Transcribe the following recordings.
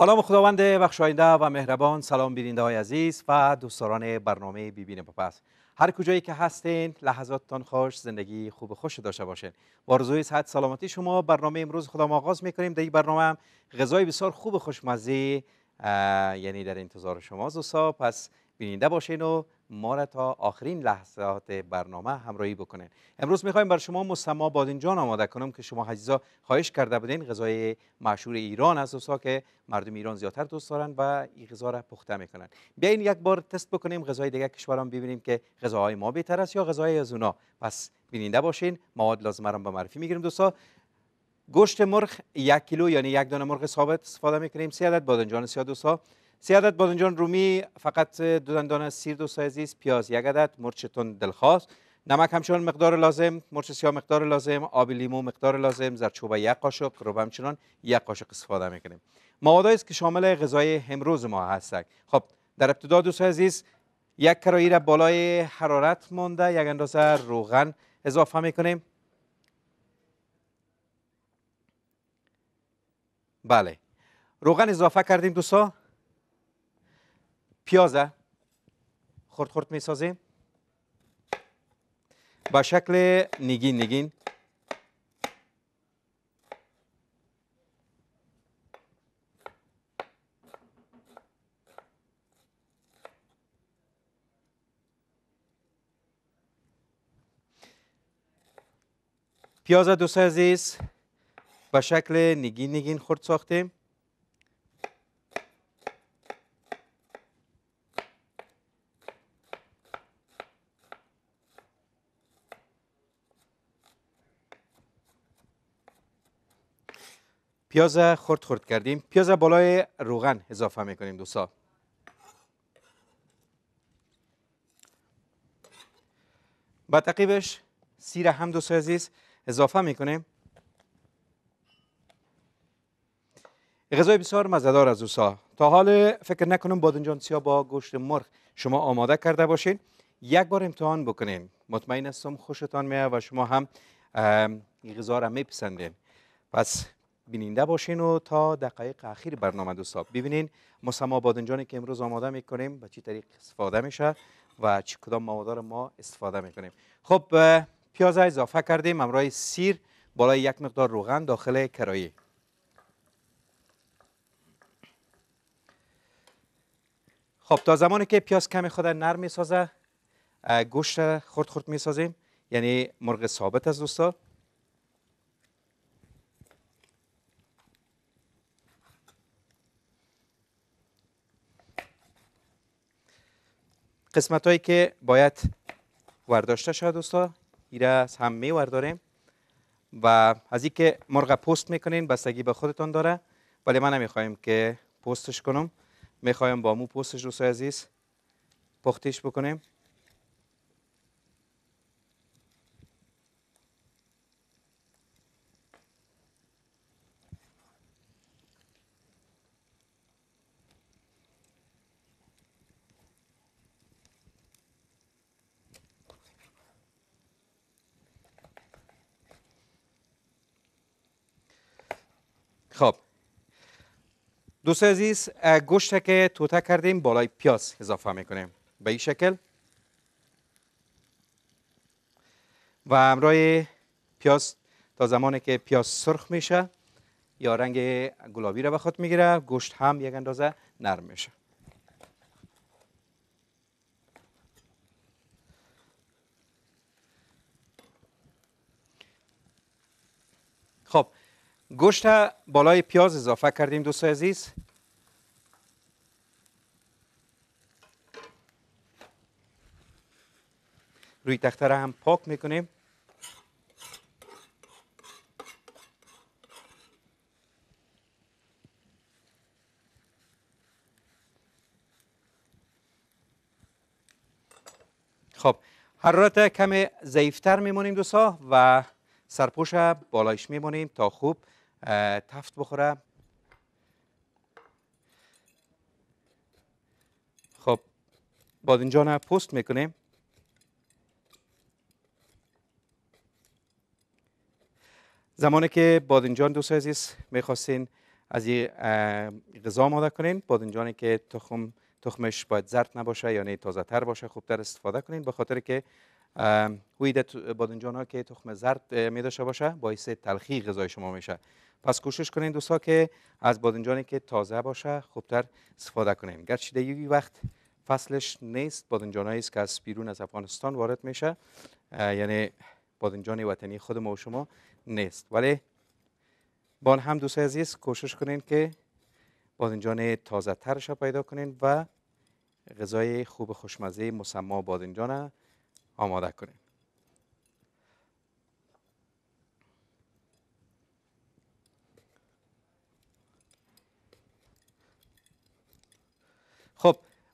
سلام خداوند بخشاینده و مهربان سلام بیننده های عزیز و دوستان برنامه بیبین پاپس هر کجایی که هستین لحظاتتان خوش زندگی خوب خوش داشته باشین با رضوی صحت سلامتی شما برنامه امروز خدا آغاز میکنیم در این برنامه غذای بسیار خوب خوشمزه یعنی در انتظار شما دوستا پس بیننده باشین و ما را تا آخرین لحظات برنامه همراهی بکنیم امروز میخوایم بر شما مسما بادنجان آماده کنم که شما حجزا خواهش کرده بودین غذای مشهور ایران از اوسا که مردم ایران زیادتر دوست دارن و این غذا را پخته میکنن بیاین یک بار تست بکنیم غذای دیگه کشوران ببینیم که غذاهای ما بهتر است یا غذای از اونا پس بیننده باشین مواد لازمه را به معرفی میگیریم دوستا گوشت مرغ یک کیلو یعنی یک دانه مرغ ثابت استفاده میکنیم سه عدد بادنجان سیاه دوستا عدد بادنجان رومی فقط دو دندان سیر دو سایزیز پیاز یک عدد مرچ تند دلخواست نمک همچنان مقدار لازم مرچ سیاه مقدار لازم آب لیمو مقدار لازم زردچوبه یک قاشق رو همچنان یک قاشق استفاده میکنیم مواد است که شامل غذای امروز ما هستند خب در ابتدا دو عزیز یک کرایی را بالای حرارت مونده یک اندازه روغن اضافه میکنیم بله روغن اضافه کردیم دوستا پیازه خرد خرد میسازیم با شکل نگین نگین پیاز دوست عزیز با شکل نگین نگین خرد ساختیم پیاز خرد خرد کردیم پیاز بالای روغن اضافه میکنیم دوستا با تقیبش سیر هم دوستا عزیز اضافه میکنیم غذای بسیار مزدار از دوستا تا حال فکر نکنم بادنجان سیاه با گوشت مرغ شما آماده کرده باشین یک بار امتحان بکنیم مطمئن هستم خوشتان میاد و شما هم این غذا را میپسندین پس بیننده باشین و تا دقایق اخیر برنامه دوستا ببینین مسما بادنجانی که امروز آماده میکنیم به چی طریق استفاده میشه و چی کدام مواد ما استفاده میکنیم خب پیاز اضافه کردیم همراه سیر بالای یک مقدار روغن داخل کرایی خب تا زمانی که پیاز کمی خود نرم میسازه گوشت خرد خرد میسازیم یعنی مرغ ثابت از دوستا قسمت هایی که باید ورداشته شد دوستا ایره از هم می و از این که مرغ پست میکنین بستگی به خودتان داره ولی من نمیخوایم که پستش کنم میخوایم با مو پستش دوستای عزیز پختش بکنیم دوست عزیز گوشت که توته کردیم بالای پیاز اضافه میکنیم به این شکل و همراه پیاز تا زمانی که پیاز سرخ میشه یا رنگ گلابی را به خود میگیره گوشت هم یک اندازه نرم میشه گوشت بالای پیاز اضافه کردیم دوستای عزیز روی تخته را هم پاک میکنیم خب حرارت کمی ضعیفتر میمونیم دوستا و سرپوش بالایش میمونیم تا خوب تفت بخوره خب بادنجان پست میکنیم زمانی که بادنجان دوست عزیز میخواستین از این غذا آماده کنین بادنجانی که تخم تخمش باید زرد نباشه یعنی تازه تر باشه خوبتر استفاده کنین به خاطر که وید بادنجان ها که تخم زرد می داشته باشه باعث تلخی غذای شما میشه پس کوشش کنین دوستا که از بادنجانی که تازه باشه خوبتر استفاده کنیم گرچه دیگه وقت فصلش نیست بادنجان است که از بیرون از افغانستان وارد میشه یعنی بادنجان وطنی خود ما و شما نیست ولی بان هم دوست عزیز کوشش کنین که بادنجان تازه ترش را پیدا کنین و غذای خوب خوشمزه مسما بادنجان آماده کنین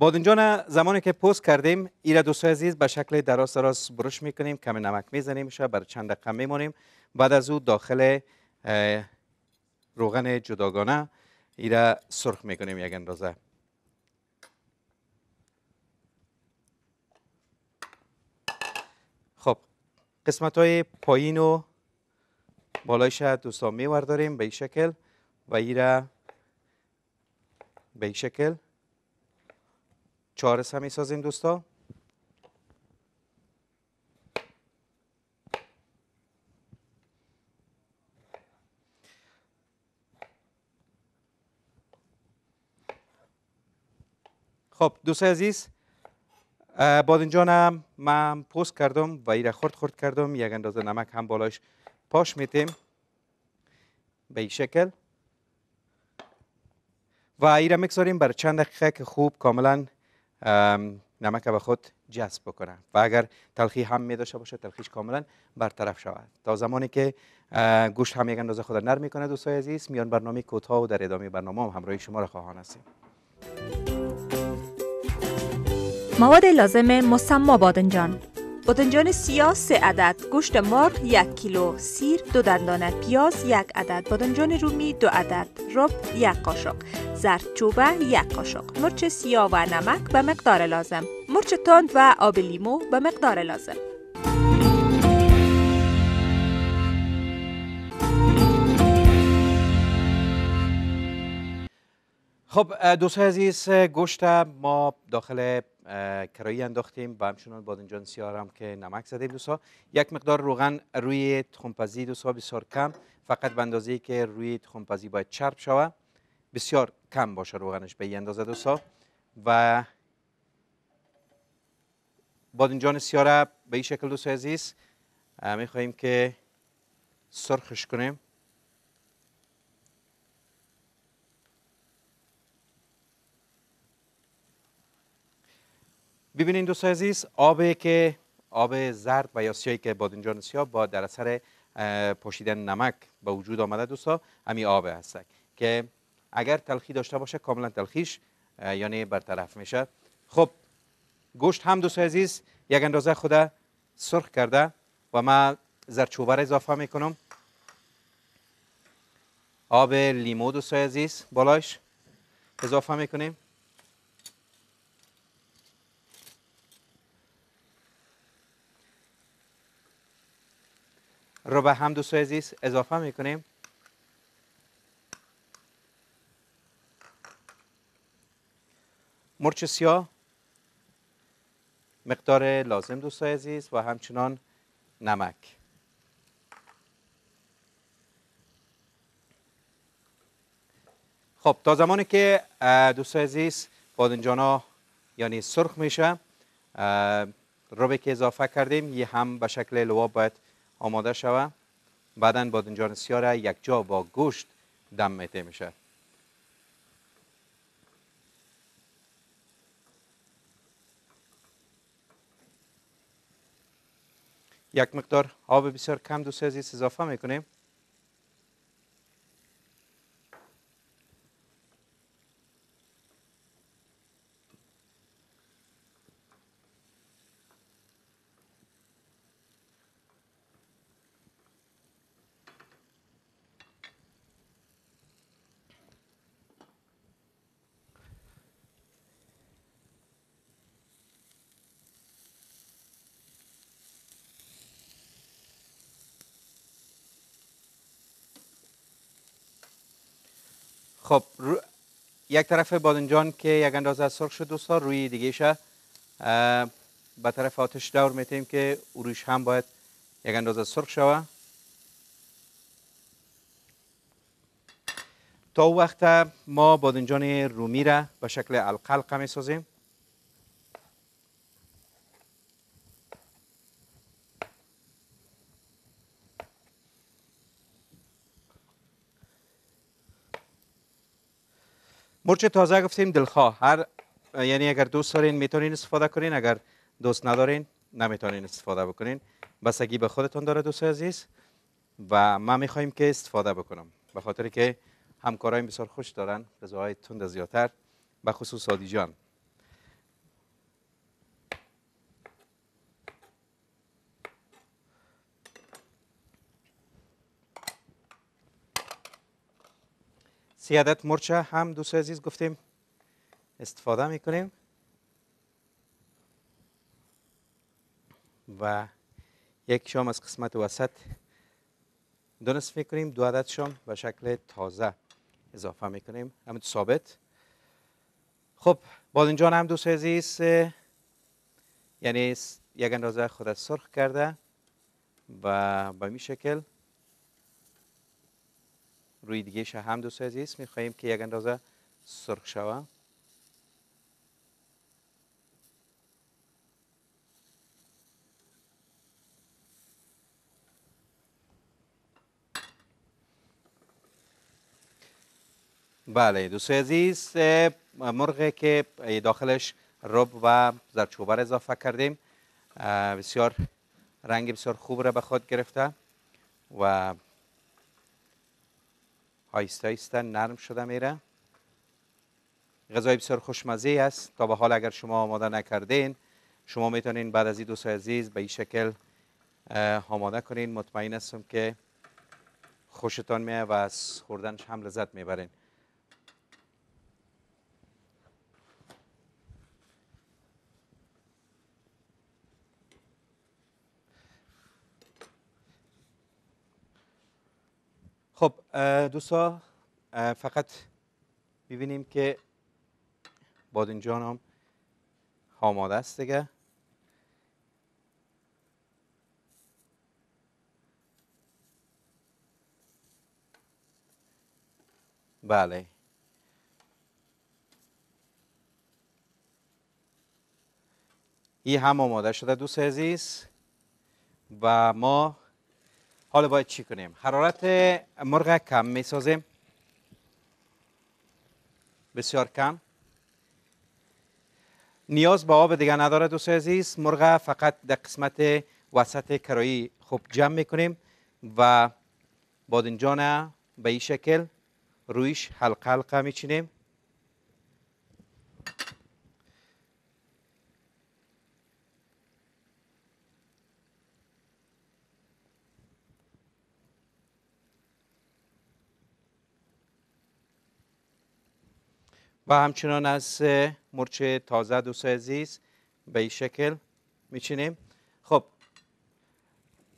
بادنجان زمانی که پوست کردیم ایره دوستای عزیز به شکل دراز دراز برش میکنیم کمی نمک میزنیم شاید بر چند دقیقه میمونیم بعد از او داخل روغن جداگانه ایرا سرخ میکنیم یک اندازه خب قسمت های پایین و بالایش دوستان میورداریم به این شکل و ایرا به این شکل چهار سمی سازیم دوستا خب دوستای عزیز بادنجانم من پوست کردم و ایره خورد خورد کردم یک اندازه نمک هم بالاش پاش میتیم به این شکل و ایره میگذاریم بر چند دقیقه که خوب کاملا نمک به خود جذب بکنه و اگر تلخی هم می داشته باشه تلخیش کاملا برطرف شود تا زمانی که گوشت هم یک اندازه خود نرم میکنه دوستای عزیز میان برنامه کوتاه و در ادامه برنامه هم همراه شما را خواهان هستیم مواد لازم مسما بادنجان بادنجان سیاه سه عدد گوشت مرغ یک کیلو سیر دو دندانه پیاز یک عدد بادنجان رومی دو عدد رب یک قاشق زردچوبه یک قاشق مرچ سیاه و نمک به مقدار لازم مرچ تند و آب لیمو به مقدار لازم خب دوستای عزیز گوشت ما داخل کرایی انداختیم و همچنان بادنجان سیار هم که نمک زدیم دوستا یک مقدار روغن روی تخمپزی دوستا بسیار کم فقط به اندازه که روی تخمپزی باید چرب شوه بسیار کم باشه روغنش به این اندازه دوستا و بادنجان سیاره به این شکل دوستا عزیز خواهیم که سرخش کنیم ببینید دوست عزیز آبی که آب زرد و یا سیاهی که بادنجان سیاه با در اثر پوشیدن نمک به وجود آمده دوستا همین آب هست که اگر تلخی داشته باشه کاملا تلخیش یعنی برطرف میشه خب گوشت هم دوست عزیز یک اندازه خود سرخ کرده و من زرچوبه را اضافه میکنم آب لیمو دوست عزیز بالایش اضافه میکنیم رو به هم دوستای عزیز اضافه میکنیم مرچ سیاه مقدار لازم دوستای عزیز و همچنان نمک خب تا زمانی که دوستای عزیز بادنجان یعنی سرخ میشه روبه که اضافه کردیم یه هم به شکل لواب باید آماده شوه بعدا بادنجان سیاه را یک جا با گوشت دم میته میشه یک مقدار آب بسیار کم دوست عزیز اضافه میکنیم خب یک طرف بادنجان که یک اندازه سرخ شد دوستا روی دیگه به طرف آتش دور میتیم که رویش هم باید یک اندازه سرخ شوه تا وقت ما بادنجان رومی را به شکل القلقه می سازیم مرچ تازه گفتیم دلخواه هر یعنی اگر دوست دارین میتونین استفاده کنین اگر دوست ندارین نمیتونین استفاده بکنین بسگی به خودتون داره دوست عزیز و ما میخوایم که استفاده بکنم به خاطر که همکارایم بسیار خوش دارن غذاهای تند زیاتر به خصوص سادی سی عدد مرچه هم دوست عزیز گفتیم استفاده میکنیم و یک شام از قسمت وسط دونست میکنیم دو عدد شام به شکل تازه اضافه میکنیم همین ثابت خب بادنجان هم دوست عزیز یعنی یک اندازه خود سرخ کرده و به می شکل روی دیگه هم دوست عزیز میخواییم که یک اندازه سرخ شوه بله دوستای عزیز مرغ که داخلش رب و زرچوبر اضافه کردیم بسیار رنگ بسیار خوب را به خود گرفته و آیستا آیستا نرم شده میره غذای بسیار خوشمزه است تا به حال اگر شما آماده نکردین شما میتونین بعد از این دوست عزیز به این شکل آماده کنین مطمئن هستم که خوشتان میه و از خوردنش هم لذت میبرین خب دوستا فقط ببینیم که بادنجان هم آماده است دیگه بله این هم آماده شده دوست عزیز و ما حالا باید چی کنیم حرارت مرغ کم می سازیم بسیار کم نیاز به آب دیگه نداره دوست عزیز مرغ فقط در قسمت وسط کرایی خوب جمع میکنیم و بادنجان به این شکل رویش حلقه حلقه میچینیم و همچنان از مرچ تازه دوست عزیز به این شکل میچینیم خب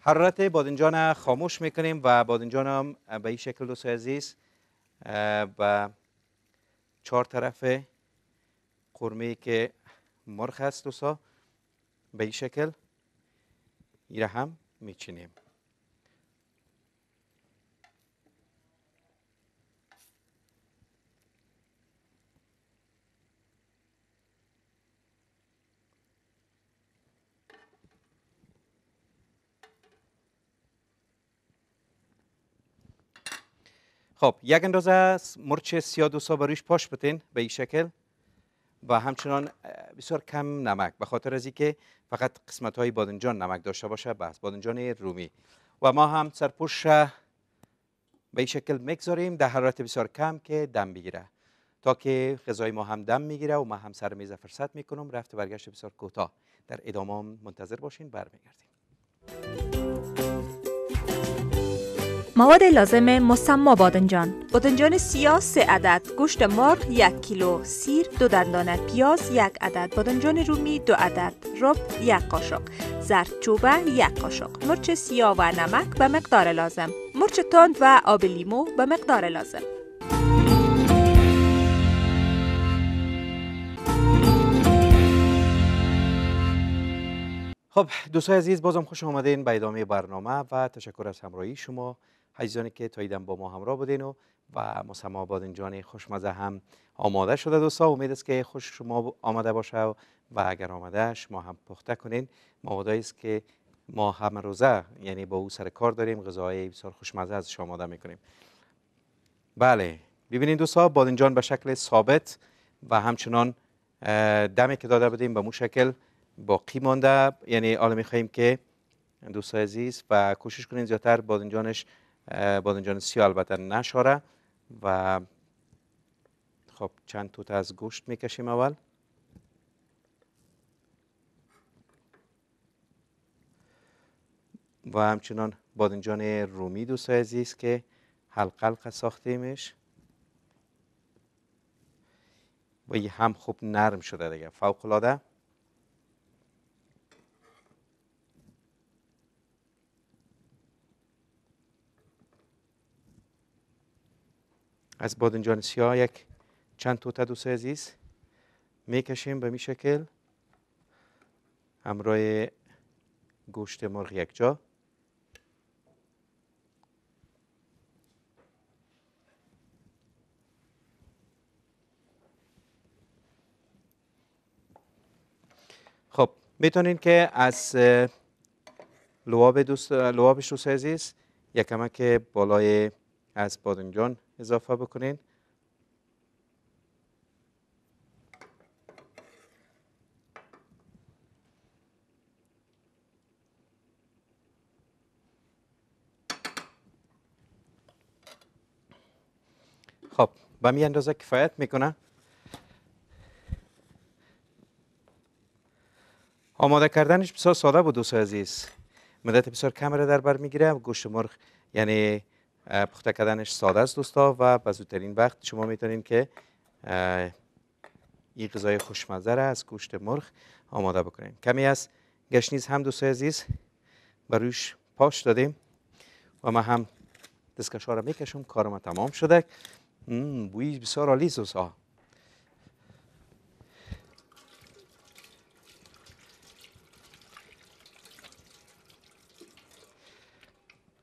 حرارت بادنجان خاموش میکنیم و بادنجان هم به این شکل دوست عزیز و چهار طرف قرمه که مرخ است دوستا به این شکل ایره هم میچینیم خب یک اندازه از مرچ سیاه دو سابریش پاش بتین به این شکل و همچنان بسیار کم نمک به خاطر از که فقط قسمت های بادنجان نمک داشته باشه بس بادنجان رومی و ما هم سرپوش به این شکل میگذاریم در حرارت بسیار کم که دم بگیره تا که غذای ما هم دم میگیره و ما هم سر میز فرصت میکنم رفت برگشت بسیار کوتاه در ادامه منتظر باشین برمیگردیم مواد لازم مسما بادنجان بادنجان سیاه سه عدد گوشت مرغ یک کیلو سیر دو دندانه پیاز یک عدد بادنجان رومی دو عدد رب یک قاشق زردچوبه یک قاشق مرچ سیاه و نمک به مقدار لازم مرچ تند و آب لیمو به مقدار لازم خب دوستای عزیز بازم خوش آمدین به ادامه برنامه و تشکر از همراهی شما عزیزانی که تا با ما همراه بودین و و مسما بادنجان خوشمزه هم آماده شده دوستا امید است که خوش شما آمده باشه و اگر آمده شما هم پخته کنین مواده است که ما هم روزه یعنی با او سر کار داریم غذاهای بسیار خوشمزه ازش آماده میکنیم بله ببینید دوستا بادنجان به شکل ثابت و همچنان دمی که داده بودیم به مو شکل باقی مانده یعنی حالا میخواییم که دوستای عزیز و کوشش کنین زیادتر بادنجانش بادنجان سیاه البته نشاره و خب چند توت از گوشت میکشیم اول و همچنان بادنجان رومی دوستای عزیز که حلقه حلقه ساختیمش و یه هم خوب نرم شده دیگه فوق العاده از بادنجان سیاه یک چند تا دوست عزیز میکشیم به می شکل همراه گوشت مرغ یک جا خب میتونین که از لواب دوست لوابش دوست عزیز که بالای از بادنجان اضافه بکنین خب به می اندازه کفایت میکنه آماده کردنش بسیار ساده بود دوست عزیز مدت بسیار کم را در بر میگیره گوشت مرغ یعنی پخته کردنش ساده است دوستا و به زودترین وقت شما میتونید که این غذای خوشمزه را از گوشت مرغ آماده بکنید کمی از گشنیز هم دوستای عزیز بر پاش دادیم و ما هم دستکش ها را میکشم کارم تمام شده بوی بسیار عالی دوستا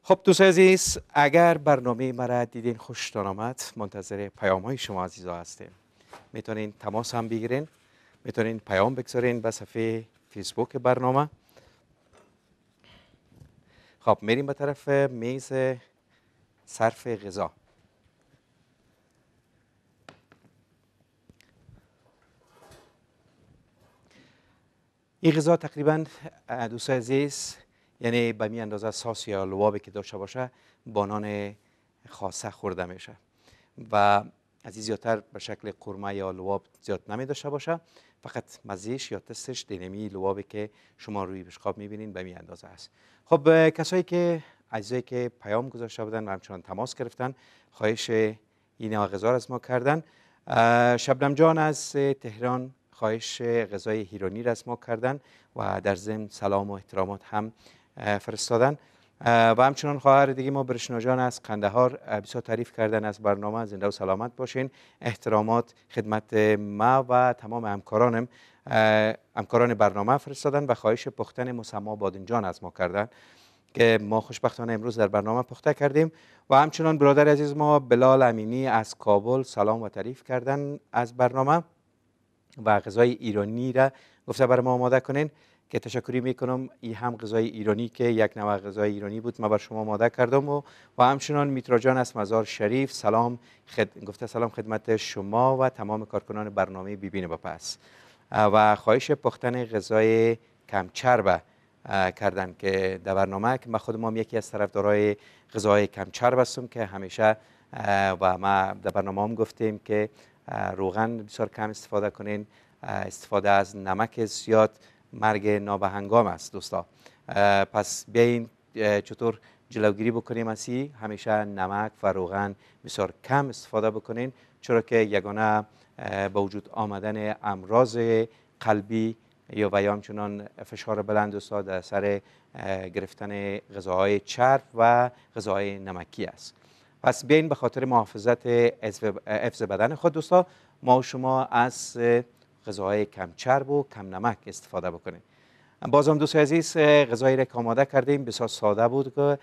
خب دوست عزیز اگر برنامه مرا دیدین خوشتان آمد منتظر پیام های شما عزیزا هستیم میتونین تماس هم بگیرین میتونین پیام بگذارین به صفحه فیسبوک برنامه خب میریم به طرف میز صرف غذا این غذا تقریبا دوست عزیز یعنی به می اندازه ساس یا لوابی که داشته باشه بانان خاصه خورده میشه و از این زیادتر به شکل قرمه یا لواب زیاد نمی داشته باشه فقط مزیش یا تستش دینمی لوابی که شما روی بشقاب میبینین به می اندازه است خب کسایی که عزیزایی که پیام گذاشته بودن و همچنان تماس گرفتن خواهش این غذا از ما کردن شبنم جان از تهران خواهش غذای هیرانی را از ما کردن و در ضمن سلام و احترامات هم فرستادن و همچنان خواهر دیگه ما جان از قندهار بسیار تعریف کردن از برنامه زنده و سلامت باشین احترامات خدمت ما و تمام همکارانم همکاران برنامه فرستادن و خواهش پختن مسما بادنجان از ما کردن که ما خوشبختانه امروز در برنامه پخته کردیم و همچنان برادر عزیز ما بلال امینی از کابل سلام و تعریف کردن از برنامه و غذای ایرانی را گفته بر ما آماده کنین که تشکری میکنم این هم غذای ایرانی که یک نوع غذای ایرانی بود ما بر شما ماده کردم و و همچنان میترا جان از مزار شریف سلام گفته سلام خدمت شما و تمام کارکنان برنامه بیبین با پس و خواهش پختن غذای کم کردن که در برنامه که من خودم یکی از طرفدارای غذای کمچرب هستم که همیشه و ما در برنامه هم گفتیم که روغن بسیار کم استفاده کنین استفاده از نمک زیاد مرگ نابهنگام است دوستا پس بیاین چطور جلوگیری بکنیم از همیشه نمک و روغن بسیار کم استفاده بکنین چرا که یگانه با وجود آمدن امراض قلبی یا و یا همچنان فشار بلند دوستا در سر گرفتن غذاهای چرب و غذاهای نمکی است پس بیاین به خاطر محافظت حفظ بدن خود دوستا ما شما از غذاهای کم چرب و کم نمک استفاده بکنید بازم دوست عزیز غذایی را که آماده کردیم بسیار ساده بود که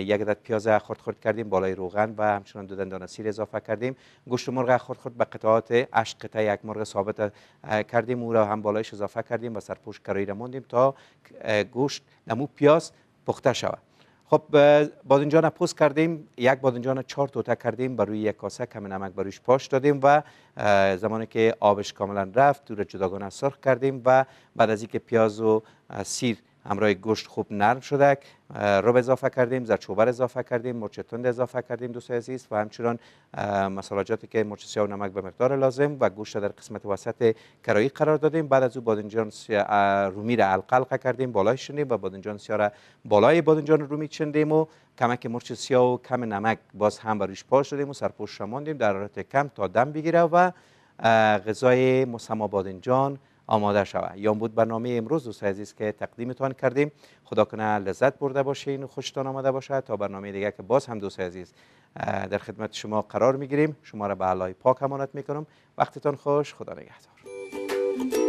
یک عدد پیاز خرد خرد کردیم بالای روغن و همچنان دو دندان سیر اضافه کردیم گوشت مرغ خرد خرد به قطعات عشق قطعه یک مرغ ثابت کردیم او را هم بالایش اضافه کردیم و سرپوش کرایی را موندیم تا گوشت نمو پیاز پخته شود خب بادنجان پوست کردیم یک بادنجان چهار توته کردیم بر روی یک کاسه کم نمک بر پاش دادیم و زمانی که آبش کاملا رفت دور جداگانه سرخ کردیم و بعد از اینکه پیاز و سیر امرای گوشت خوب نرم شده رب اضافه کردیم زرچوبر اضافه کردیم مرچ تند اضافه کردیم دوست عزیز و همچنان مسالاجاتی که مرچ سیاه و نمک به مقدار لازم و گوشت در قسمت وسط کرایی قرار دادیم بعد از او بادنجان رومی را القلقه کردیم بالای شنیم و بادنجان سیاه را بالای بادنجان رومی چندیم و کمک مرچ سیاه و کم نمک باز هم برش پاش دادیم و سرپوش شماندیم در حالت کم تا دم بگیره و غذای مسما بادنجان آماده شود یام بود برنامه امروز دوست عزیز که تقدیمتان کردیم خدا کنه لذت برده باشین و خوشتان آمده باشه تا برنامه دیگه که باز هم دوست عزیز در خدمت شما قرار میگیریم شما را به علای پاک امانت میکنم وقتتان خوش خدا نگهدار